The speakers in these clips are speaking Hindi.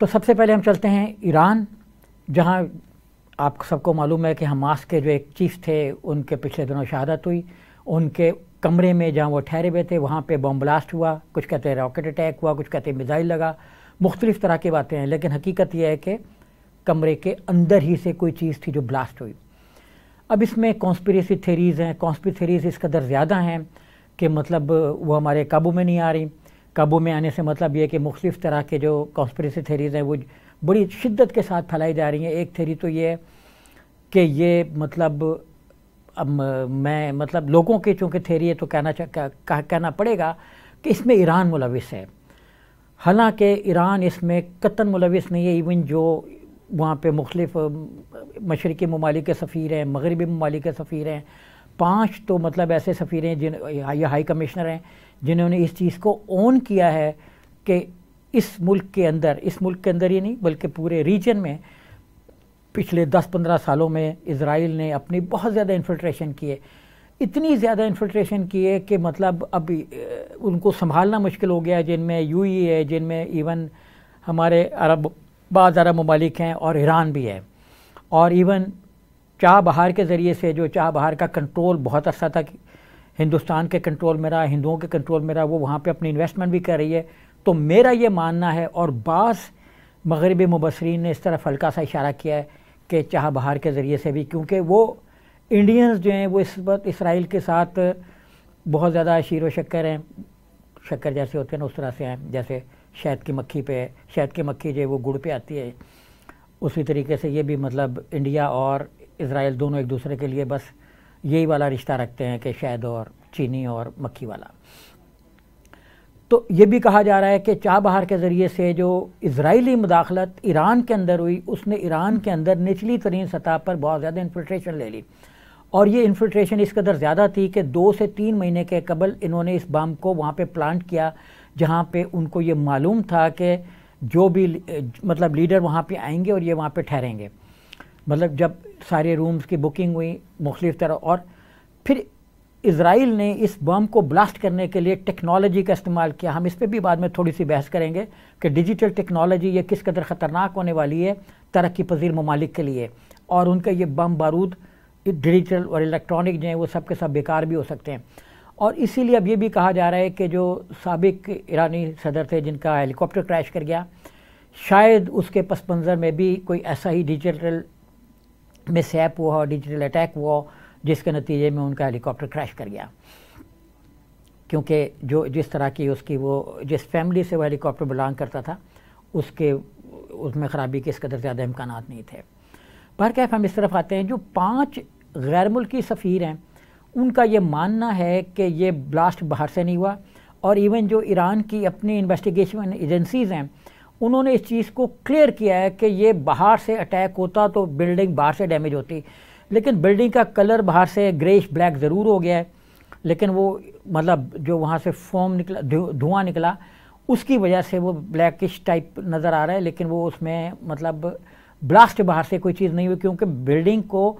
तो सबसे पहले हम चलते हैं ईरान जहाँ आप सबको मालूम है कि हमास के जो एक चीफ थे उनके पिछले दिनों शहादत हुई उनके कमरे में जहाँ वो ठहरे हुए थे वहाँ पे बम ब्लास्ट हुआ कुछ कहते हैं रॉकेट अटैक हुआ कुछ कहते हैं मिज़ाइल लगा मुख्तलिफ़ तरह की बातें हैं लेकिन हकीकत यह है कि कमरे के अंदर ही से कोई चीज़ थी जो ब्लास्ट हुई अब इसमें कॉन्स्परेसी थेरीज़ हैं कॉन्स्पी थेरीज़ इस कदर ज़्यादा हैं कि मतलब वो हमारे काबू में नहीं आ रही काबू में आने से मतलब ये कि मुख्तु तरह के जो कॉन्स्परेसी थेरीज़ हैं वो बड़ी शिद्दत के साथ फैलाई जा रही हैं एक थेरी तो ये है कि ये मतलब अब मैं मतलब लोगों के चूँकि थेरी है तो कहना कह, कहना पड़ेगा कि इसमें ईरान मुलविस है हालांकि ईरान इसमें कतन मुलविस नहीं है इवन जो वहाँ पे मुख्तफ मशरक़ी ममालिक सफ़ीर हैं मगरबी ममालिक सफ़ीर हैं पांच तो मतलब ऐसे सफ़ीर हैं जिन ये हाई कमिश्नर हैं जिन्होंने इस चीज़ को ओन किया है कि इस मुल्क के अंदर इस मुल्क के अंदर ही नहीं बल्कि पूरे रीजन में पिछले 10-15 सालों में इसराइल ने अपनी बहुत ज़्यादा इन्फिल्ट्रेशन किए इतनी ज़्यादा इन्फिल्ट्रेशन किए कि मतलब अब उनको संभालना मुश्किल हो गया जिनमें यू ई है जिनमें इवन e हमारे अरब बाद अरब ममालिक हैं और ईरान भी है और इवन चाह बहार के ज़रिए से जो चाह बहार का कंट्रोल बहुत अर्सा तक हिंदुस्तान के कंट्रोल में रहा हिंदुओं के कंट्रोल में रहा वो वहाँ पे अपनी इन्वेस्टमेंट भी कर रही है तो मेरा ये मानना है और बास मगरबी मुबसरीन ने इस तरफ हल्का सा इशारा किया है कि चाह बहार के ज़रिए से भी क्योंकि वो इंडियंस जो हैं वो इस वक्त इसराइल के साथ बहुत ज़्यादा शीर व शक्कर हैं शक्कर जैसे होते हैं ना उस तरह से हैं जैसे शहद की मक्खी पे शहद की मक्खी जो है वो गुड़ पे आती है उसी तरीके से ये भी मतलब इंडिया और इसराइल दोनों एक दूसरे के लिए बस यही वाला रिश्ता रखते हैं कि शहद और चीनी और मक्खी वाला तो ये भी कहा जा रहा है कि चाह बहार के ज़रिए से जो इसराइली मुदाखलत ईरान के अंदर हुई उसने ईरान के अंदर निचली तरीन सतह पर बहुत ज़्यादा इन्फिल्ट्रेशन ले ली और ये इन्फिल्ट्रेशन इस कदर ज़्यादा थी कि दो से तीन महीने के कबल इन्होंने इस बम को वहाँ पर प्लांट किया जहाँ पर उनको ये मालूम था कि जो भी मतलब लीडर वहाँ पर आएंगे और ये वहाँ पर ठहरेंगे मतलब जब सारे रूम्स की बुकिंग हुई मुख्तफ तरह और फिर इसराइल ने इस बम को ब्लास्ट करने के लिए टेक्नोलॉजी का इस्तेमाल किया हम इस पर भी बाद में थोड़ी सी बहस करेंगे कि डिजिटल टेक्नोलॉजी ये किस कदर ख़तरनाक होने वाली है तरक्की पजीर ममालिक के लिए और उनका ये बम बारूद डिजिटल और इलेक्ट्रॉनिक जो हैं वो सब के सब बेकार भी हो सकते हैं और इसीलिए अब ये भी कहा जा रहा है कि जो सबक ईरानी सदर थे जिनका हेलीकॉप्टर क्रैश कर गया शायद उसके पस मंज़र में भी कोई ऐसा ही डिजिटल मिसहैप हुआ और डिजिटल अटैक हुआ जिसके नतीजे में उनका हेलीकॉप्टर क्रैश कर गया क्योंकि जो जिस तरह की उसकी वो जिस फैमिली से वो हेलीकॉप्टर बिलोंग करता था उसके उसमें ख़राबी के इस कदर ज़्यादा इम्कान नहीं थे पर कैफ हम इस तरफ आते हैं जो पाँच गैर मुल्की सफ़ीर हैं उनका ये मानना है कि ये ब्लास्ट बाहर से नहीं हुआ और इवन जो ईरान की अपनी इन्वेस्टिगेशन एजेंसीज़ हैं उन्होंने इस चीज़ को क्लियर किया है कि ये बाहर से अटैक होता तो बिल्डिंग बाहर से डैमेज होती लेकिन बिल्डिंग का कलर बाहर से ग्रेश ब्लैक ज़रूर हो गया है लेकिन वो मतलब जो वहाँ से फोम निकला धुआं निकला उसकी वजह से वो ब्लैकिश टाइप नज़र आ रहा है लेकिन वो उसमें मतलब ब्लास्ट बाहर से कोई चीज़ नहीं हुई क्योंकि बिल्डिंग को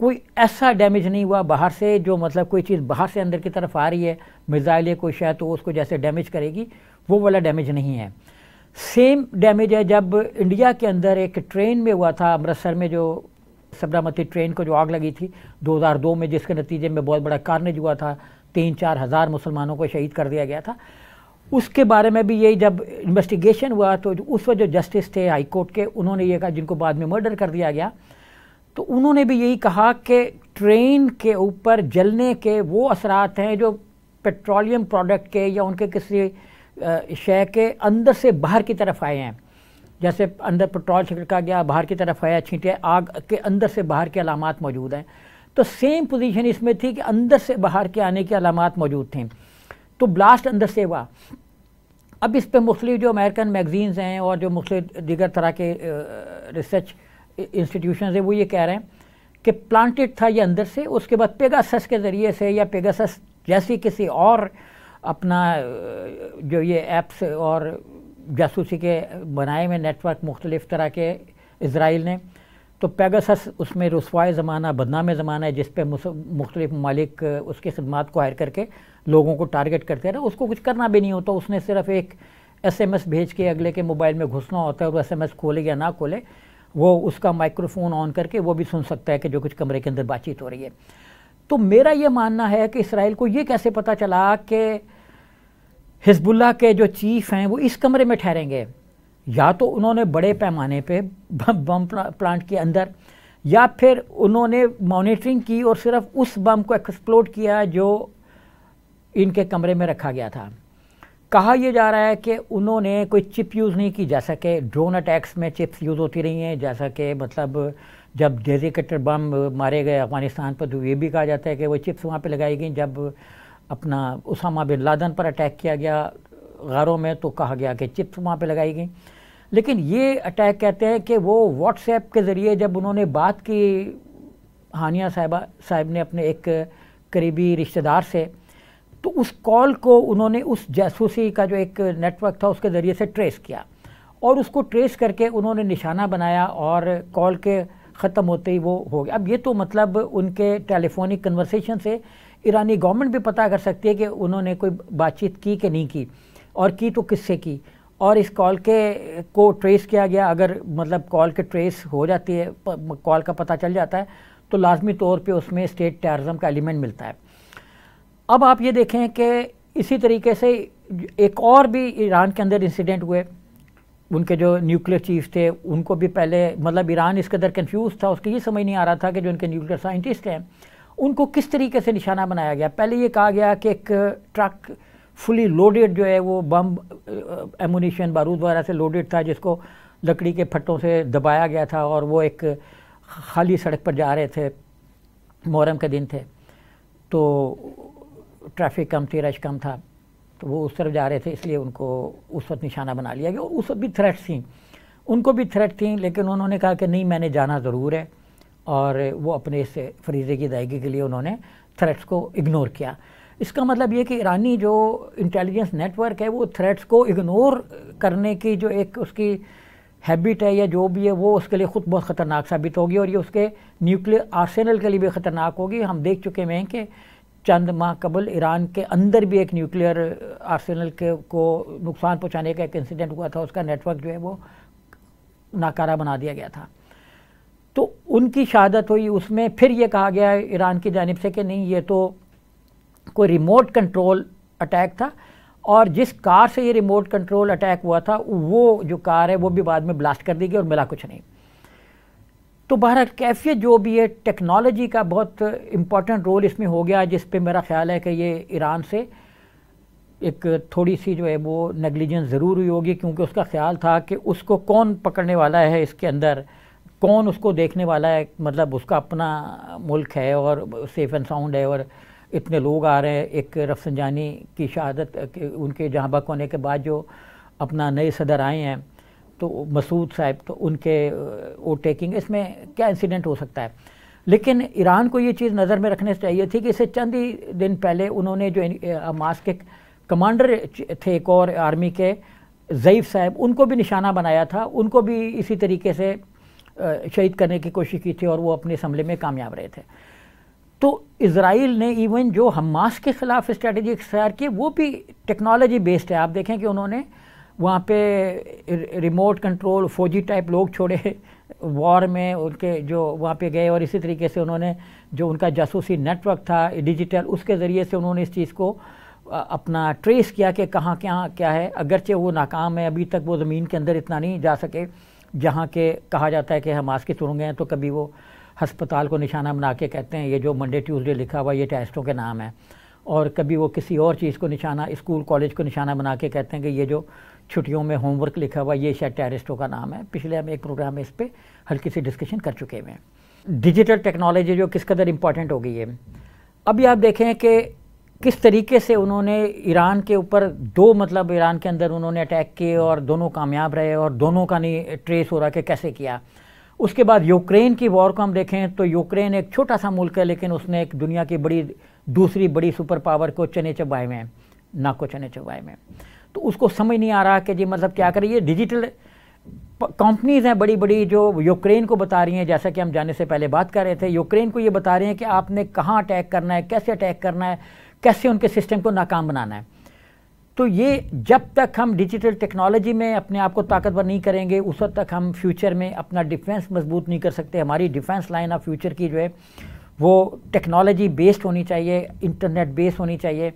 कोई ऐसा डैमेज नहीं हुआ बाहर से जो मतलब कोई चीज़ बाहर से अंदर की तरफ आ रही है मिज़ाइल या कोई शायद तो उसको जैसे डैमेज करेगी वो वाला डैमेज नहीं है सेम डैमेज है जब इंडिया के अंदर एक ट्रेन में हुआ था अमृतसर में जो सबरामती ट्रेन को जो आग लगी थी 2002 में जिसके नतीजे में बहुत बड़ा कारनेज हुआ था तीन चार हज़ार मुसलमानों को शहीद कर दिया गया था उसके बारे में भी यही जब इन्वेस्टिगेशन हुआ तो उस वक्त जो जस्टिस थे हाई कोर्ट के उन्होंने ये कहा जिनको बाद में मर्डर कर दिया गया तो उन्होंने भी यही कहा कि ट्रेन के ऊपर जलने के वो असरात हैं जो पेट्रोलियम प्रोडक्ट के या उनके किसी शय के अंदर से बाहर की तरफ आए हैं जैसे अंदर पेट्रोल छिड़का गया बाहर की तरफ आया छींटे आग के अंदर से बाहर के अलामत मौजूद हैं तो सेम पोजीशन इसमें थी कि अंदर से बाहर के आने के अलामत मौजूद थे तो ब्लास्ट अंदर से हुआ अब इस पर मुख्तलिफ जो अमेरिकन मैगजीन्स हैं और जो मुख्तलिफ दीगर तरह के रिसर्च इंस्टीट्यूशन हैं वो ये कह रहे हैं कि प्लांटेड था ये अंदर से उसके बाद पेगासस के ज़रिए से या पेगासस जैसी किसी और अपना जो ये एप्स और जासूसी के बनाए हुए नेटवर्क मुख्तलिफ़ तरह के इसराइल ने तो पैगासस उसमें रसवाए ज़माना बदनाम ज़माना है जिस पर मुख्तलिफ ममालिक उसकी खदमात को हायर करके लोगों को टारगेट करते रहे उसको कुछ करना भी नहीं होता उसने सिर्फ एक एस एम एस भेज के अगले के मोबाइल में घुसना होता है और एस एम एस खोले या ना खोले वो उसका माइक्रोफोन ऑन करके वो भी सुन सकता है कि जो कुछ कमरे के अंदर बातचीत हो रही है तो मेरा ये मानना है कि इसराइल को ये कैसे पता चला कि हिजबुल्ला के जो चीफ हैं वो इस कमरे में ठहरेंगे या तो उन्होंने बड़े पैमाने पे बम प्लांट के अंदर या फिर उन्होंने मॉनिटरिंग की और सिर्फ उस बम को एक्सप्लोड किया जो इनके कमरे में रखा गया था कहा यह जा रहा है कि उन्होंने कोई चिप यूज़ नहीं की जैसा कि ड्रोन अटैक्स में चिप्स यूज़ होती रही हैं जैसा कि मतलब जब डेजिकेटर बम मारे गए अफगानिस्तान पर तो ये भी कहा जाता है कि वो चिप्स वहाँ पर लगाई गई जब अपना उसामा बिन लादन पर अटैक किया गया गारों में तो कहा गया कि चिप्स वहाँ पर लगाई गई लेकिन ये अटैक कहते हैं कि वो व्हाट्सएप के ज़रिए जब उन्होंने बात की हानिया साहबा साहब ने अपने एक करीबी रिश्तेदार से तो उस कॉल को उन्होंने उस जासूसी का जो एक नेटवर्क था उसके ज़रिए से ट्रेस किया और उसको ट्रेस करके उन्होंने निशाना बनाया और कॉल के ख़त्म होते ही वो हो गया अब ये तो मतलब उनके टेलीफोनिक कन्वर्सेशन से ईरानी गवर्नमेंट भी पता कर सकती है कि उन्होंने कोई बातचीत की कि नहीं की और की तो किससे की और इस कॉल के को ट्रेस किया गया अगर मतलब कॉल के ट्रेस हो जाती है कॉल का पता चल जाता है तो लाजमी तौर पे उसमें स्टेट टेररिज्म का एलिमेंट मिलता है अब आप ये देखें कि इसी तरीके से एक और भी ईरान के अंदर इंसिडेंट हुए उनके जो न्यूक्लियर चीफ थे उनको भी पहले मतलब ईरान इस कदर कन्फ्यूज़ था उसको ये समझ नहीं आ रहा था कि जो उनके न्यूक्लियर साइंटिस्ट हैं उनको किस तरीके से निशाना बनाया गया पहले ये कहा गया कि एक ट्रक फुली लोडेड जो है वो बम एमुनिशन बारूद वगैरह से लोडेड था जिसको लकड़ी के फट्टों से दबाया गया था और वो एक खाली सड़क पर जा रहे थे मुहर्रम के दिन थे तो ट्रैफिक कम थी रश कम था तो वो उस तरफ जा रहे थे इसलिए उनको उस वक्त निशाना बना लिया गया और उस वक्त भी थ्रेट थी उनको भी थ्रेट थी लेकिन उन्होंने कहा कि नहीं मैंने जाना ज़रूर है और वो अपने इस फरीजे की अदायगी के लिए उन्होंने थ्रेट्स को इग्नोर किया इसका मतलब ये कि ईरानी जो इंटेलिजेंस नेटवर्क है वो थ्रेट्स को इग्नोर करने की जो एक उसकी हैबिट है या जो भी है वो उसके लिए ख़ुद बहुत ख़तरनाक साबित होगी और ये उसके न्यूक्लियर आर्सेनल के लिए भी ख़तरनाक होगी हम देख चुके हैं कि चंद माह कबल ईरान के अंदर भी एक न्यूक्लियर आर्सेनल के को नुकसान पहुंचाने का एक इंसिडेंट हुआ था उसका नेटवर्क जो है वो नाकारा बना दिया गया था तो उनकी शहादत हुई उसमें फिर ये कहा गया ईरान की जानब से कि नहीं ये तो कोई रिमोट कंट्रोल अटैक था और जिस कार से ये रिमोट कंट्रोल अटैक हुआ था वो जो कार है वो भी बाद में ब्लास्ट कर दी गई और मिला कुछ नहीं तो बहरहाल कैफियत जो भी है टेक्नोलॉजी का बहुत इम्पॉर्टेंट रोल इसमें हो गया जिस पे मेरा ख्याल है कि ये ईरान से एक थोड़ी सी जो है वो नेग्लिजेंस ज़रूर हुई होगी क्योंकि उसका ख्याल था कि उसको कौन पकड़ने वाला है इसके अंदर कौन उसको देखने वाला है मतलब उसका अपना मुल्क है और सेफ़ एंड साउंड है और इतने लोग आ रहे हैं एक रफसनजानी की शहादत उनके जहाँ बक होने के बाद जो अपना नए सदर आए हैं तो मसूद साहब तो उनके ओवर टेकिंग इसमें क्या इंसिडेंट हो सकता है लेकिन ईरान को ये चीज़ नज़र में रखने चाहिए थी कि इससे चंद ही दिन पहले उन्होंने जो हमास के कमांडर थे एक और आर्मी के ज़यीफ़ साहब उनको भी निशाना बनाया था उनको भी इसी तरीके से शहीद करने की कोशिश की थी और वो अपने इस हमले में कामयाब रहे थे तो इसराइल ने इवन जो हमास के ख़िलाफ़ स्ट्रेटजी इख्तियार की वो भी टेक्नोलॉजी बेस्ड है आप देखें कि उन्होंने वहाँ पे रिमोट कंट्रोल फौजी टाइप लोग छोड़े वॉर में उनके जो वहाँ पे गए और इसी तरीके से उन्होंने जो उनका जासूसी नेटवर्क था डिजिटल उसके ज़रिए से उन्होंने इस चीज़ को अपना ट्रेस किया कि कहाँ क्या क्या है अगरचे वो नाकाम है अभी तक वो ज़मीन के अंदर इतना नहीं जा सके जहाँ के कहा जाता है कि हम के तुरंगे हैं तो कभी वो हस्पताल को निशाना बना के कहते हैं ये जो मंडे ट्यूसडे लिखा हुआ ये टेस्टों के नाम है और कभी वो किसी और चीज़ को निशाना स्कूल कॉलेज को निशाना बना के कहते हैं कि ये जो छुट्टियों में होमवर्क लिखा हुआ ये शायद टेरिस्टों का नाम है पिछले हम एक प्रोग्राम में इस पर हल्की सी डिस्कशन कर चुके हैं डिजिटल टेक्नोलॉजी जो किस कदर इम्पॉर्टेंट हो गई है अभी आप देखें कि किस तरीके से उन्होंने ईरान के ऊपर दो मतलब ईरान के अंदर उन्होंने अटैक किए और दोनों कामयाब रहे और दोनों का नहीं ट्रेस हो रहा कि कैसे किया उसके बाद यूक्रेन की वॉर को हम देखें तो यूक्रेन एक छोटा सा मुल्क है लेकिन उसने एक दुनिया की बड़ी दूसरी बड़ी सुपर पावर को चने चबाए में नाको चने चबाए में तो उसको समझ नहीं आ रहा कि जी मतलब क्या करें ये डिजिटल कंपनीज़ हैं बड़ी बड़ी जो यूक्रेन को बता रही हैं जैसा कि हम जाने से पहले बात कर रहे थे यूक्रेन को ये बता रही हैं कि आपने कहाँ अटैक करना है कैसे अटैक करना है कैसे उनके सिस्टम को नाकाम बनाना है तो ये जब तक हम डिजिटल टेक्नोलॉजी में अपने आप को ताकतवर नहीं करेंगे उस वक्त तक हम फ्यूचर में अपना डिफेंस मजबूत नहीं कर सकते हमारी डिफेंस लाइन ऑफ फ्यूचर की जो है वो टेक्नोलॉजी बेस्ड होनी चाहिए इंटरनेट बेस्ड होनी चाहिए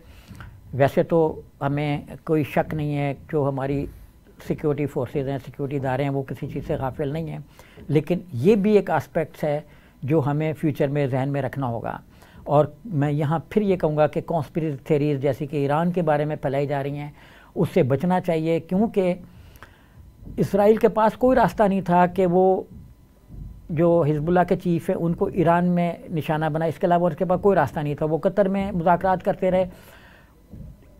वैसे तो हमें कोई शक नहीं है जो हमारी सिक्योरिटी फोर्सेज हैं सिक्योरिटी इदारे हैं वो किसी चीज़ से गाफिल नहीं हैं लेकिन ये भी एक आस्पेक्ट्स है जो हमें फ्यूचर में जहन में रखना होगा और मैं यहाँ फिर ये कहूँगा कि कॉन्स्परेसी थेरीज जैसे कि ईरान के बारे में फैलाई जा रही हैं उससे बचना चाहिए क्योंकि इसराइल के पास कोई रास्ता नहीं था कि वो जो हिजबुल्ला के चीफ हैं उनको ईरान में निशाना बना इसके अलावा उसके पास कोई रास्ता नहीं था वो कतर में मुजाकर करते रहे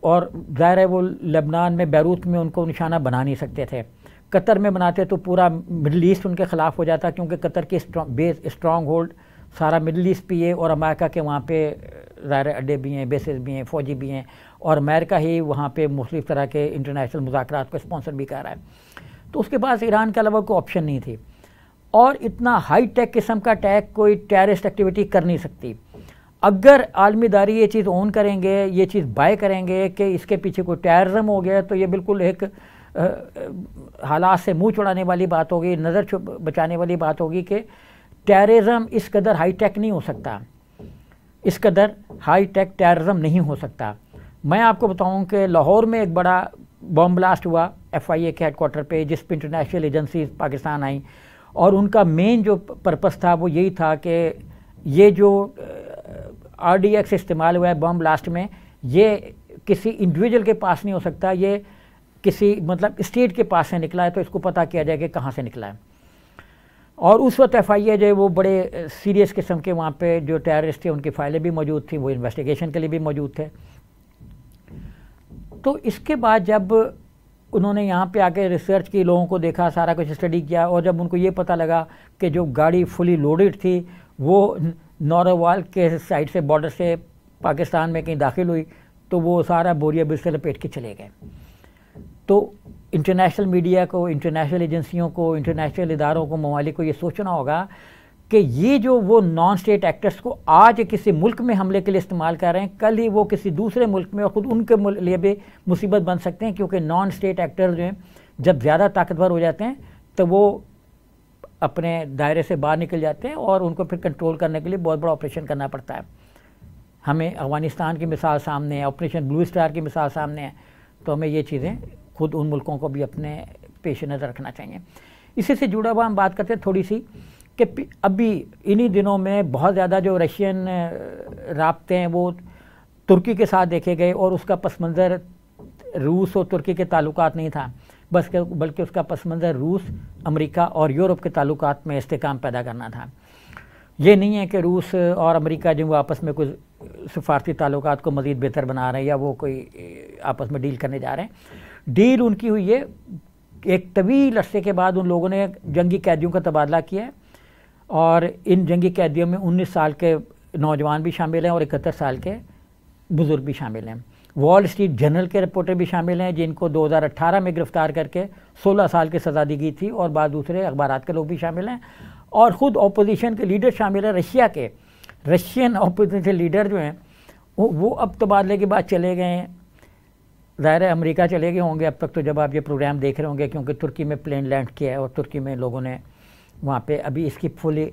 और ज़ाहिर है वो लेबनान में बैरूत में उनको निशाना बना नहीं सकते थे कतर में बनाते तो पूरा मिडल ईस्ट उनके ख़िलाफ़ हो जाता क्योंकि कतर की बेस स्ट्रॉन्ग होल्ड सारा मिडल ईस्ट भी है और अमेरिका के वहाँ पे ज़ाहिर अड्डे भी हैं बेसिस भी हैं फौजी भी हैं और अमेरिका ही वहाँ पर मुख्तफ तरह के इंटरनेशनल मुजाकर को स्पॉन्सर भी कर रहा है तो उसके पास ईरान के अलावा कोई ऑप्शन नहीं थी और इतना हाई टेक किस्म का टैक कोई टेरिस्ट एक्टिविटी कर नहीं सकती अगर आलमीदारी ये चीज़ ओन करेंगे ये चीज़ बाय करेंगे कि इसके पीछे कोई टेररिज्म हो गया तो ये बिल्कुल एक हालात से मुंह चुड़ाने वाली बात होगी नज़र बचाने वाली बात होगी कि टेररिज्म इस कदर हाई टेक नहीं हो सकता इस कदर हाई टेक टेररिज्म नहीं हो सकता मैं आपको बताऊं कि लाहौर में एक बड़ा बॉम्ब ब्लास्ट हुआ एफआईए के हेडकोार्टर पे जिस पर इंटरनेशनल एजेंसी पाकिस्तान आई और उनका मेन जो पर्पस था वो यही था कि ये जो आर इस्तेमाल हुआ है बम ब्लास्ट में ये किसी इंडिविजुअल के पास नहीं हो सकता ये किसी मतलब स्टेट के पास से निकला है तो इसको पता किया जाए कि कहाँ से निकला है और उस वक्त एफ आई ए जो है वो बड़े सीरियस किस्म के वहाँ पे जो टेररिस्ट थे उनकी फाइलें भी मौजूद थी वो इन्वेस्टिगेशन के लिए भी मौजूद थे तो इसके बाद जब उन्होंने यहाँ पे आके रिसर्च की लोगों को देखा सारा कुछ स्टडी किया और जब उनको ये पता लगा कि जो गाड़ी फुली लोडेड थी वो नौरवाल के साइड से बॉर्डर से पाकिस्तान में कहीं दाखिल हुई तो वो सारा बोरिया बिल से लपेट के चले गए तो इंटरनेशनल मीडिया को इंटरनेशनल एजेंसियों को इंटरनेशनल इदारों को ममालिक को ये सोचना होगा कि ये जो वो नॉन स्टेट एक्टर्स को आज किसी मुल्क में हमले के लिए इस्तेमाल कर रहे हैं कल ही वो किसी दूसरे मुल्क में और ख़ुद उनके लिए भी मुसीबत बन सकते हैं क्योंकि नॉन स्टेट एक्टर जो हैं जब ज़्यादा ताकतवर हो जाते हैं तो वो अपने दायरे से बाहर निकल जाते हैं और उनको फिर कंट्रोल करने के लिए बहुत बड़ा ऑपरेशन करना पड़ता है हमें अफगानिस्तान की मिसाल सामने है ऑपरेशन ब्लू स्टार की मिसाल सामने है तो हमें ये चीज़ें खुद उन मुल्कों को भी अपने पेश नज़र रखना चाहिए इसी से जुड़ा हुआ हम बात करते हैं थोड़ी सी कि अभी इन्हीं दिनों में बहुत ज़्यादा जो रशियन रबते हैं वो तुर्की के साथ देखे गए और उसका पस मंज़र रूस और तुर्की के ताल्लुक नहीं था बस बल्कि उसका पस मंज़र रूस अमेरिका और यूरोप के ताल्लुक में इसकाम पैदा करना था ये नहीं है कि रूस और अमेरिका जो आपस में कुछ सफारती ताल्लुक को मज़ीद बेहतर बना रहे हैं या वो कोई आपस में डील करने जा रहे हैं डील उनकी हुई है एक तवील अरसे के बाद उन लोगों ने जंगी कैदियों का तबादला किया है और इन जंगी कैदियों में 19 साल के नौजवान भी शामिल हैं और इकहत्तर साल के बुज़ुर्ग भी शामिल हैं वॉल स्ट्रीट जर्नल के रिपोर्टर भी शामिल हैं जिनको 2018 में गिरफ्तार करके 16 साल की सजा दी गई थी और बाद दूसरे अखबार के लोग भी शामिल हैं और ख़ुद अपोजिशन के लीडर शामिल हैं रशिया के रशियन अपोजिशन लीडर जो हैं वो अब तबादले तो के बाद चले गए हैं ज़ाहिर है अमरीका चले गए होंगे अब तक तो जब आप ये प्रोग्राम देख रहे होंगे क्योंकि तुर्की में प्लेन लैंड किया है और तुर्की में लोगों ने वहाँ पे अभी इसकी फुली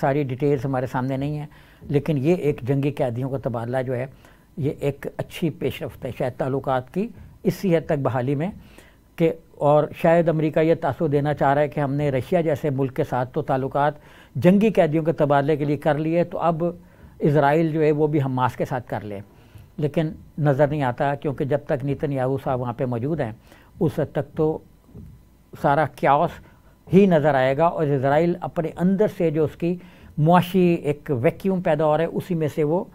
सारी डिटेल्स हमारे सामने नहीं है लेकिन ये एक जंगी कैदियों का तबादला जो है ये एक अच्छी पेश है शायद ताल्लुक की इसी हद तक बहाली में कि और शायद अमेरिका ये तासुर देना चाह रहा है कि हमने रशिया जैसे मुल्क के साथ तो ताल्लुक जंगी कैदियों के तबादले के लिए कर लिए तो अब इसराइल जो है वो भी हमास के साथ कर ले। लेकिन नज़र नहीं आता क्योंकि जब तक नितिन याहू साहब वहाँ पर मौजूद हैं उस हद तक तो सारा क्यास ही नज़र आएगा और इसराइल अपने अंदर से जो उसकी मुआशी एक वैक्यूम पैदा हो रहा है उसी में से वो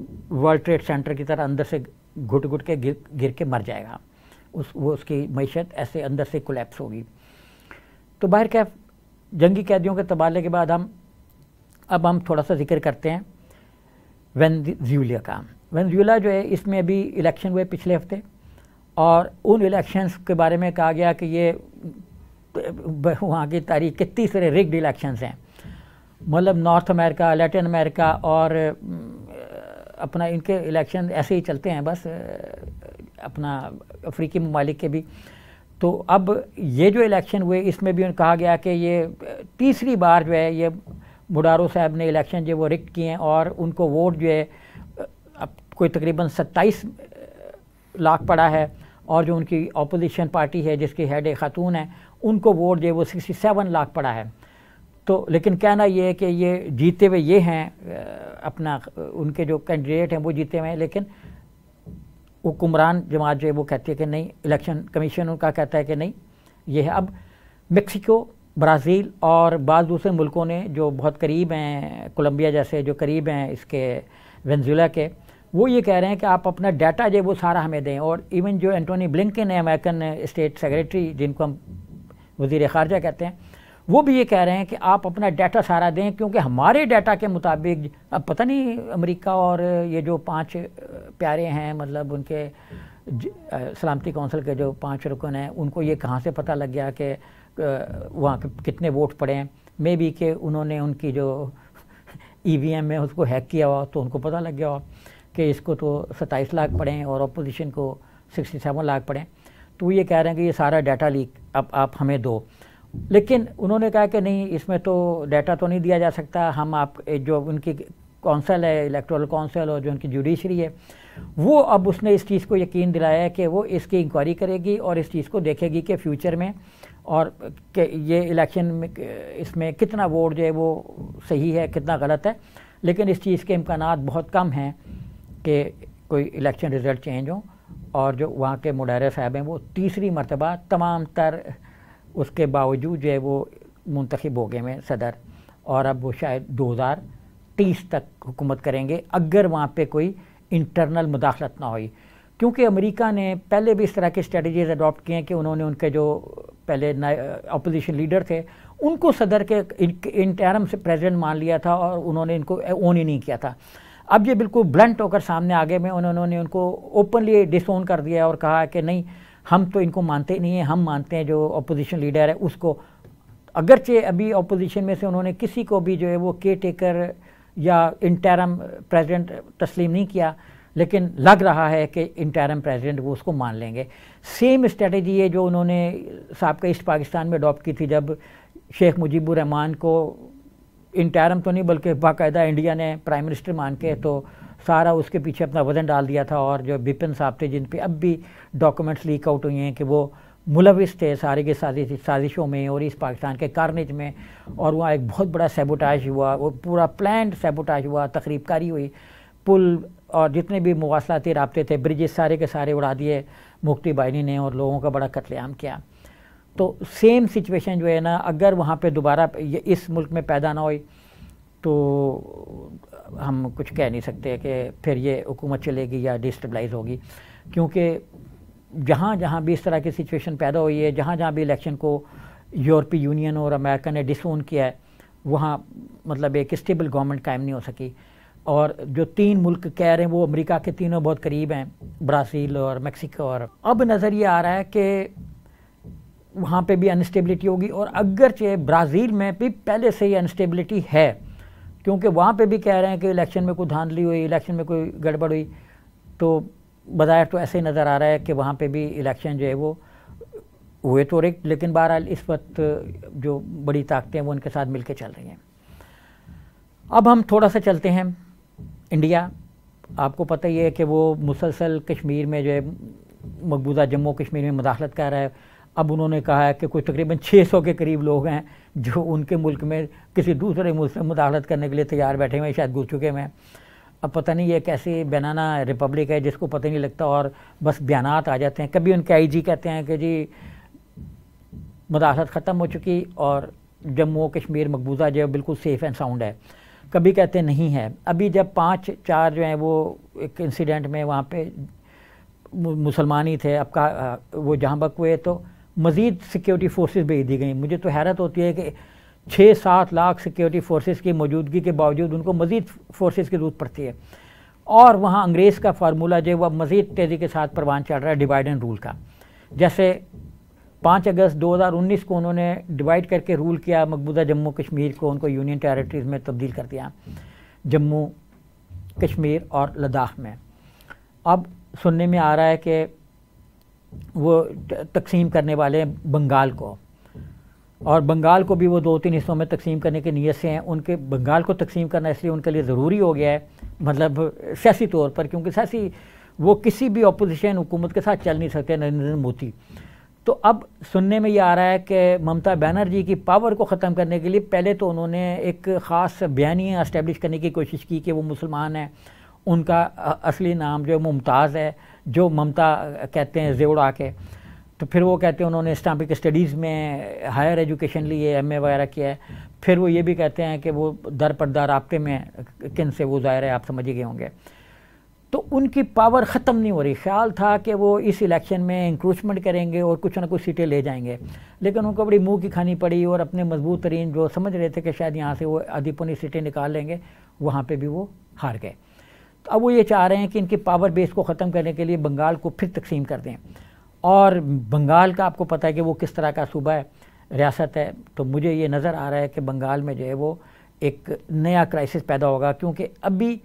वर्ल्ड ट्रेड सेंटर की तरह अंदर से घुट घुट के गिर गिर के मर जाएगा उस वो उसकी मीशत ऐसे अंदर से कोलेप्स होगी तो बाहर कैफ जंगी कैदियों के तबादले के बाद हम अब हम थोड़ा सा जिक्र करते हैं वेनजूलिया का वेनजूला जो है इसमें अभी इलेक्शन हुए पिछले हफ्ते और उन इलेक्शंस के बारे में कहा गया कि ये वहाँ की तारीख के तीसरे रिग्ड इलेक्शंस हैं मतलब नॉर्थ अमेरिका लैटिन अमेरिका और अपना इनके इलेक्शन ऐसे ही चलते हैं बस अपना अफ्रीकी ममालिक के भी तो अब ये जो इलेक्शन हुए इसमें भी उन्हें कहा गया कि ये तीसरी बार जो है ये बुडारो साहब ने इलेक्शन जो वो रिक्ट किए हैं और उनको वोट जो है अब कोई तकरीबन सत्ताईस लाख पड़ा है और जो उनकी अपोजिशन पार्टी है जिसकी हेड ए खातून है उनको वोट जो है वो सिक्सटी सेवन लाख पड़ा है तो लेकिन कहना ये है कि ये जीते हुए ये हैं अपना उनके जो कैंडिडेट हैं वो जीते हुए हैं लेकिन हुकुमरान जमात जो है वो कहती है कि नहीं इलेक्शन कमीशन उनका कहता है कि नहीं ये है अब मेक्सिको ब्राज़ील और बाद दूसरे मुल्कों ने जो बहुत करीब हैं कोलंबिया जैसे जो करीब हैं इसके वेंजुला के वो ये कह रहे हैं कि आप अपना डाटा जो वो सारा हमें दें और इवन जो एंटोनी ब्लिंकन है अमेरिकन स्टेट सेक्रेटरी जिनको हम वजीर ख़ारजा कहते हैं वो भी ये कह रहे हैं कि आप अपना डाटा सारा दें क्योंकि हमारे डाटा के मुताबिक अब पता नहीं अमेरिका और ये जो पांच प्यारे हैं मतलब उनके सलामती कौंसिल के जो पांच रुकन हैं उनको ये कहाँ से पता लग गया कि वहाँ कितने वोट पड़े हैं मे बी के उन्होंने उनकी जो ई e में उसको हैक किया हुआ तो उनको पता लग गया कि इसको तो सत्ताईस लाख पड़े और अपोजिशन को सिक्सटी सेवन लाख पड़े तो ये कह रहे हैं कि ये सारा डाटा लीक अब आप हमें दो लेकिन उन्होंने कहा कि नहीं इसमें तो डाटा तो नहीं दिया जा सकता हम आप जो उनकी कौंसल है इलेक्ट्रल कौंसल और जो उनकी जुडिशरी है वो अब उसने इस चीज़ को यकीन दिलाया है कि वो इसकी इंक्वायरी करेगी और इस चीज़ को देखेगी कि फ्यूचर में और के ये इलेक्शन में इसमें कितना वोट जो है वो सही है कितना गलत है लेकिन इस चीज़ के इम्कान बहुत कम हैं कि कोई इलेक्शन रिज़ल्ट चेंज हो और जो वहाँ के मुडारे साहब हैं वो तीसरी मरतबा तमाम तर उसके बावजूद जो है वो मुंतखब हो गए मैं सदर और अब वो शायद दो हज़ार तीस तक हुकूमत करेंगे अगर वहाँ पे कोई इंटरनल मुदाखलत ना हुई क्योंकि अमेरिका ने पहले भी इस तरह की स्ट्रेटजीज अडॉप्ट किए हैं कि उन्होंने उनके जो पहले अपोजिशन लीडर थे उनको सदर के इन टैरम से प्रेसिडेंट मान लिया था और उन्होंने इनको ओन ही नहीं किया था अब ये बिल्कुल ब्लंट होकर सामने आ गए में उन्होंने उनको ओपनली डिसोन कर दिया और कहा कि नहीं हम तो इनको मानते नहीं हैं हम मानते हैं जो अपोजिशन लीडर है उसको अगरचे अभी अपोजिशन में से उन्होंने किसी को भी जो है वो केयर टेकर या इंटरम प्रेसिडेंट तस्लीम नहीं किया लेकिन लग रहा है कि इंटरम प्रेसिडेंट वो उसको मान लेंगे सेम स्ट्रेटजी है जो उन्होंने सबका ईस्ट पाकिस्तान में अडॉप्ट की थी जब शेख मुजीबुर रहमान को इंटरम तो नहीं बल्कि बाकायदा इंडिया ने प्राइम मिनिस्टर मान के तो सारा उसके पीछे अपना वजन डाल दिया था और जो बिपिन साहब थे जिन पर अब भी डॉक्यूमेंट्स लीक आउट हुई हैं कि वो मुलविस थे सारे के साजिश साजिशों में और इस पाकिस्तान के कारनेज में और वहाँ एक बहुत बड़ा सेबोटाज हुआ वो पूरा प्लान सेबोटाज हुआ तकरीबकारी हुई पुल और जितने भी मुवासलाती रबते थे ब्रिजेस सारे के सारे उड़ा दिए मुक्ति बाइनी ने और लोगों का बड़ा कत्लेआम किया तो सेम सिचुएशन जो है ना अगर वहाँ पे दोबारा इस मुल्क में पैदा ना हुई तो हम कुछ कह नहीं सकते कि फिर ये हुकूमत चलेगी या डिस्टेबलाइज होगी क्योंकि जहाँ जहाँ भी इस तरह की सिचुएशन पैदा हुई है जहाँ जहाँ भी इलेक्शन को यूरोपीय यूनियन और अमेरिका ने डिसोन किया है वहाँ मतलब एक स्टेबल गवर्नमेंट कायम नहीं हो सकी और जो तीन मुल्क कह रहे हैं वो अमेरिका के तीनों बहुत करीब हैं ब्राज़ील और मेक्सिको और अब नज़र ये आ रहा है कि वहाँ पे भी अनस्टेबिलिटी होगी और अगरचे ब्राज़ील में भी पहले से ही अनस्टेबिलिटी है क्योंकि वहाँ पे भी कह रहे हैं कि इलेक्शन में कोई धांधली हुई इलेक्शन में कोई गड़बड़ हुई तो बजाय तो ऐसे ही नज़र आ रहा है कि वहाँ पे भी इलेक्शन जो है वो हुए तो रिक्त लेकिन बहरहाल इस वक्त जो बड़ी ताकतें हैं वो उनके साथ मिलकर चल रही हैं अब हम थोड़ा सा चलते हैं इंडिया आपको पता ही है कि वो मुसलसल कश्मीर में जो है मकबूजा जम्मू कश्मीर में मुदाखलत कर रहा है अब उन्होंने कहा है कि कुछ तकरीबन 600 के करीब लोग हैं जो उनके मुल्क में किसी दूसरे मुल्क से मुदाखलत करने के लिए तैयार बैठे हुए हैं शायद घुस चुके हैं अब पता नहीं ये कैसी बनाना रिपब्लिक है जिसको पता नहीं लगता और बस बयान आ जाते हैं कभी उनके आई जी कहते हैं कि जी मुदाखलत ख़त्म हो चुकी और जम्मू कश्मीर मकबूजा जो बिल्कुल सेफ़ एंड साउंड है कभी कहते नहीं है अभी जब पाँच चार जो हैं वो एक इंसिडेंट में वहाँ पे मुसलमान ही थे अब का वो जहाँ बक हुए तो मज़ीद सिक्योरिटी फोर्सेस भेज दी गई मुझे तो हैरत होती है कि छः सात लाख सिक्योरिटी फोर्सेस की मौजूदगी के बावजूद उनको मज़ीद फोर्सेस की ज़रूरत पड़ती है और वहाँ अंग्रेज़ का फार्मूला जो है वह मज़ीद तेज़ी के साथ परवान चढ़ रहा है डिवाइड एंड रूल का जैसे पाँच अगस्त 2019 को उन्होंने डिवाइड करके रूल किया मकबूजा जम्मू कश्मीर को उनको यूनियन टेरेटरीज में तब्दील कर दिया जम्मू कश्मीर और लद्दाख में अब सुनने में आ रहा है कि वो तकसीम करने वाले हैं बंगाल को और बंगाल को भी वो दो तीन हिस्सों में तकसीम करने की नीयत से हैं उनके बंगाल को तकसीम करना इसलिए उनके लिए ज़रूरी हो गया है मतलब सियासी तौर पर क्योंकि सियासी वो किसी भी अपोजिशन हुकूमत के साथ चल नहीं सकते नरेंद्र मोदी तो अब सुनने में ये आ रहा है कि ममता बनर्जी की पावर को ख़त्म करने के लिए पहले तो उन्होंने एक ख़ास बयानी इस्टेब्लिश करने की कोशिश की कि वो मुसलमान हैं उनका असली नाम जो मुमताज़ है जो ममता कहते हैं जेवड़ा के तो फिर वो कहते हैं उन्होंने इस्लामिक स्टडीज़ में हायर एजुकेशन ली है एम वगैरह किया है फिर वो ये भी कहते हैं कि वो दर दर रबते में किन से वो ज़ाहिर है आप समझ गए होंगे तो उनकी पावर ख़त्म नहीं हो रही ख्याल था कि वो इस इलेक्शन में इंक्रोचमेंट करेंगे और कुछ ना कुछ सीटें ले जाएंगे लेकिन उनको बड़ी मुंह की खानी पड़ी और अपने मजबूत तरीन जो समझ रहे थे कि शायद यहाँ से वो अधिपुनी सीटें निकाल लेंगे वहाँ पर भी वो हार गए अब वो ये चाह रहे हैं कि इनके पावर बेस को ख़त्म करने के लिए बंगाल को फिर तकसीम कर दें और बंगाल का आपको पता है कि वो किस तरह का सूबा है रियासत है तो मुझे ये नज़र आ रहा है कि बंगाल में जो है वो एक नया क्राइसिस पैदा होगा क्योंकि अभी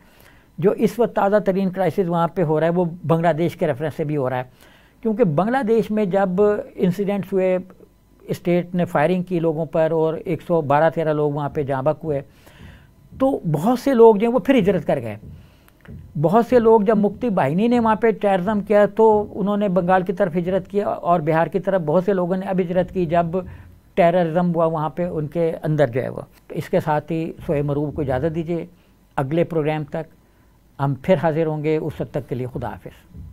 जो इस वक्त ताज़ा तरीन क्राइसिस वहाँ पे हो रहा है वो बंग्लादेश के रेफरेंस से भी हो रहा है क्योंकि बंग्लादेश में जब इंसिडेंट्स हुए स्टेट ने फायरिंग की लोगों पर और 112 सौ लोग वहाँ पे जाँबक हुए तो बहुत से लोग जो हैं वो फिर हिजरत कर गए बहुत से लोग जब मुक्ति वाहिनी ने वहाँ पे टेररिज्म किया तो उन्होंने बंगाल की तरफ हिजरत की और बिहार की तरफ बहुत से लोगों ने अब हिजरत की जब टेररिज्म हुआ वहाँ पे उनके अंदर जो है वो तो इसके साथ ही सोए मरूब को इजाज़त दीजिए अगले प्रोग्राम तक हम फिर हाजिर होंगे उस तक के लिए खुदा हाफिज़